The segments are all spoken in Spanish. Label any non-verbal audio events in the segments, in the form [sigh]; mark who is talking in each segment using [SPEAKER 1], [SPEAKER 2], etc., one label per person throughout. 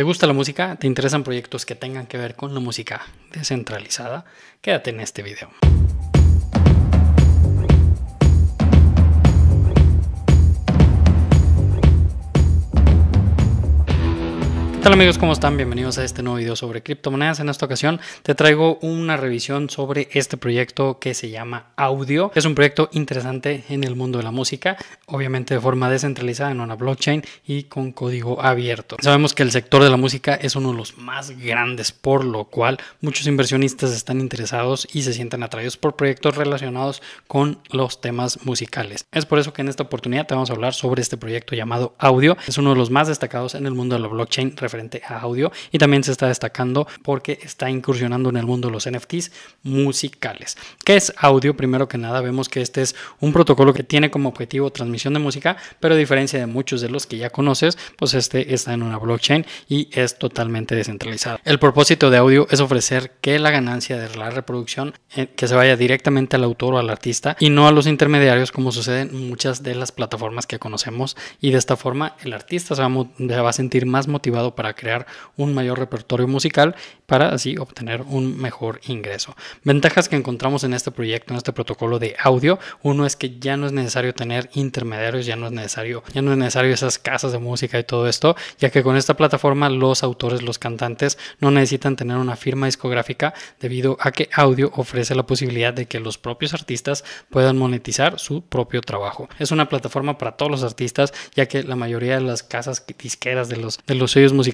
[SPEAKER 1] ¿Te gusta la música? ¿Te interesan proyectos que tengan que ver con la música descentralizada? Quédate en este video. ¿Qué tal amigos? ¿Cómo están? Bienvenidos a este nuevo video sobre criptomonedas. En esta ocasión te traigo una revisión sobre este proyecto que se llama Audio. Es un proyecto interesante en el mundo de la música, obviamente de forma descentralizada en una blockchain y con código abierto. Sabemos que el sector de la música es uno de los más grandes, por lo cual muchos inversionistas están interesados y se sienten atraídos por proyectos relacionados con los temas musicales. Es por eso que en esta oportunidad te vamos a hablar sobre este proyecto llamado Audio. Es uno de los más destacados en el mundo de la blockchain frente a audio y también se está destacando porque está incursionando en el mundo de los NFTs musicales. ¿Qué es audio? Primero que nada, vemos que este es un protocolo que tiene como objetivo transmisión de música, pero a diferencia de muchos de los que ya conoces, pues este está en una blockchain y es totalmente descentralizado. El propósito de audio es ofrecer que la ganancia de la reproducción eh, que se vaya directamente al autor o al artista y no a los intermediarios como sucede en muchas de las plataformas que conocemos y de esta forma el artista se va, a sentir más motivado para crear un mayor repertorio musical para así obtener un mejor ingreso. Ventajas que encontramos en este proyecto, en este protocolo de audio, uno es que ya no es necesario tener intermediarios, ya no es necesario, ya no es necesario esas casas de música y todo esto, ya que con esta plataforma los autores, los cantantes no necesitan tener una firma discográfica debido a que audio ofrece la posibilidad de que los propios artistas puedan monetizar su propio trabajo. Es una plataforma para todos los artistas, ya que la mayoría de las casas disqueras de los de los sellos musicales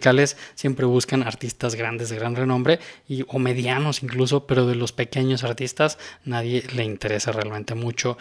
[SPEAKER 1] siempre buscan artistas grandes de gran renombre y, o medianos incluso, pero de los pequeños artistas nadie le interesa realmente mucho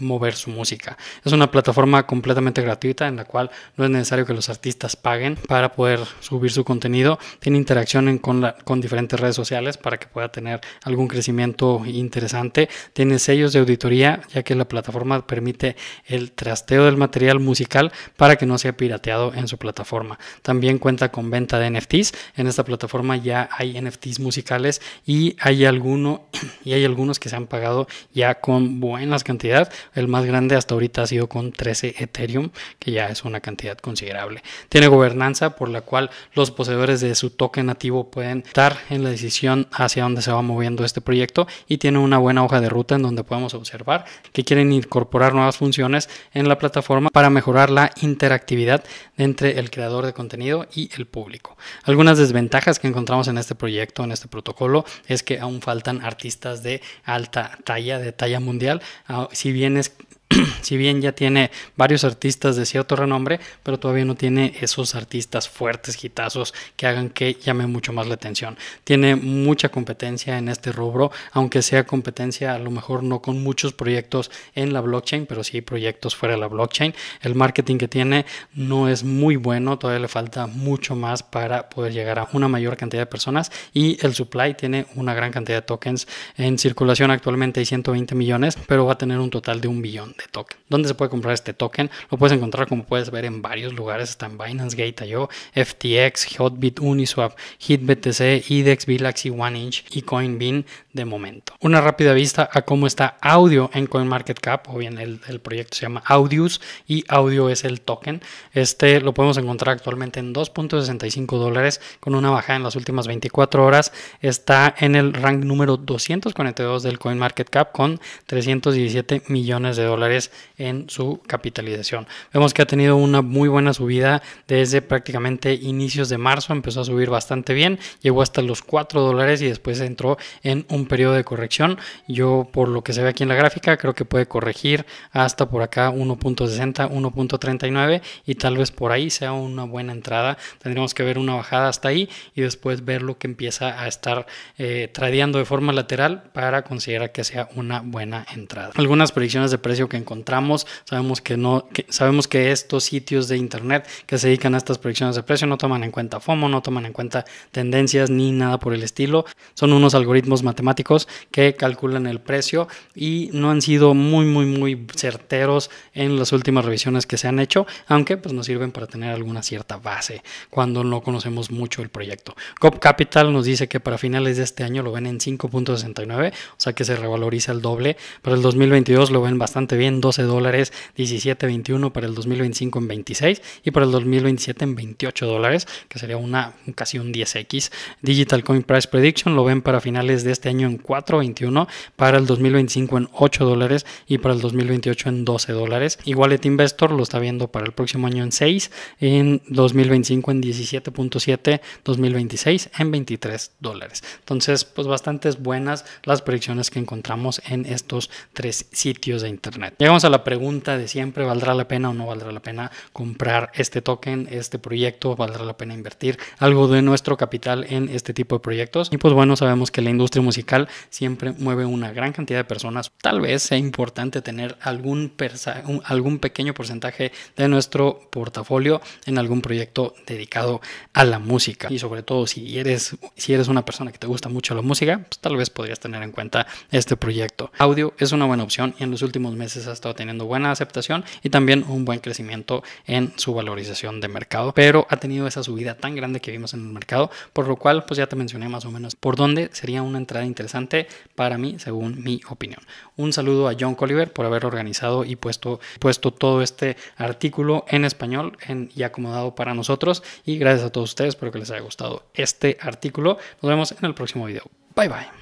[SPEAKER 1] mover su música. Es una plataforma completamente gratuita en la cual no es necesario que los artistas paguen para poder subir su contenido. Tiene interacción con, con diferentes redes sociales para que pueda tener algún crecimiento interesante. Tiene sellos de auditoría ya que la plataforma permite el trasteo del material musical para que no sea pirateado en su plataforma. También cuenta con venta de NFTs. En esta plataforma ya hay NFTs musicales y hay alguno [clears throat] y hay algunos que se han pagado ya con buenas cantidades. El más grande hasta ahorita ha sido con 13 Ethereum, que ya es una cantidad considerable. Tiene gobernanza por la cual los poseedores de su token nativo pueden estar en la decisión hacia dónde se va moviendo este proyecto y tiene una buena hoja de ruta en donde podemos observar que quieren incorporar nuevas funciones en la plataforma para mejorar la interactividad entre el creador de contenido y el público. Algunas desventajas que encontramos en este proyecto, en este protocolo, es que aún faltan artistas de alta talla, de talla mundial. Ah, si bien es [clears throat] si bien ya tiene varios artistas de cierto renombre, pero todavía no tiene esos artistas fuertes, hitazos, que hagan que llame mucho más la atención. Tiene mucha competencia en este rubro, aunque sea competencia a lo mejor no con muchos proyectos en la blockchain, pero sí proyectos fuera de la blockchain. El marketing que tiene no es muy bueno, todavía le falta mucho más para poder llegar a una mayor cantidad de personas y el supply tiene una gran cantidad de tokens en circulación actualmente hay 120 millones, pero va a tener un total de un billón este token. ¿Dónde se puede comprar este token? Lo puedes encontrar, como puedes ver, en varios lugares. Está en Binance, Gate.io, FTX, Hotbit, Uniswap, HitBTC, IDEX, Bilaxi, inch y CoinBean de momento. Una rápida vista a cómo está Audio en CoinMarketCap, o bien el, el proyecto se llama Audius y Audio es el token. Este lo podemos encontrar actualmente en 2.65 dólares con una bajada en las últimas 24 horas. Está en el rank número 242 del CoinMarketCap con 317 millones de dólares en su capitalización. Vemos que ha tenido una muy buena subida desde prácticamente inicios de marzo, empezó a subir bastante bien, llegó hasta los 4 dólares y después entró en un periodo de corrección. Yo por lo que se ve aquí en la gráfica creo que puede corregir hasta por acá 1.60, 1.39 y tal vez por ahí sea una buena entrada. tendríamos que ver una bajada hasta ahí y después ver lo que empieza a estar eh, tradeando de forma lateral para considerar que sea una buena entrada. Algunas predicciones de precio que encontramos, sabemos que no, sabemos que estos sitios de internet que se dedican a estas proyecciones de precio no toman en cuenta FOMO, no toman en cuenta tendencias ni nada por el estilo. Son unos algoritmos matemáticos que calculan el precio y no han sido muy, muy, muy certeros en las últimas revisiones que se han hecho, aunque pues nos sirven para tener alguna cierta base cuando no conocemos mucho el proyecto. Cop Capital nos dice que para finales de este año lo ven en 5.69, o sea que se revaloriza el doble. Para el 2022 lo ven bastante bien 12 dólares, 17.21 para el 2025 en 26 y para el 2027 en 28 dólares, que sería una casi un 10x. Digital Coin Price Prediction lo ven para finales de este año en 4.21, para el 2025 en 8 dólares y para el 2028 en 12 dólares. Y Wallet Investor lo está viendo para el próximo año en 6, en 2025 en 17.7, 2026 en 23 dólares. Entonces, pues bastantes buenas las predicciones que encontramos en estos tres sitios de internet. Llegamos a la pregunta de siempre, ¿valdrá la pena o no valdrá la pena comprar este token, este proyecto? ¿Valdrá la pena invertir algo de nuestro capital en este tipo de proyectos? Y pues bueno, sabemos que la industria musical siempre mueve una gran cantidad de personas. Tal vez sea importante tener algún, algún pequeño porcentaje de nuestro portafolio en algún proyecto dedicado a la música. Y sobre todo si eres, si eres una persona que te gusta mucho la música, pues tal vez podrías tener en cuenta este proyecto. Audio es una buena opción y en los últimos meses ha estado teniendo buena aceptación y también un buen crecimiento en su valorización de mercado, pero ha tenido esa subida tan grande que vimos en el mercado, por lo cual pues ya te mencioné más o menos por dónde sería una entrada interesante para mí, según mi opinión. Un saludo a John Colliver por haber organizado y puesto, puesto todo este artículo en español y acomodado para nosotros y gracias a todos ustedes, espero que les haya gustado este artículo. Nos vemos en el próximo video. Bye bye.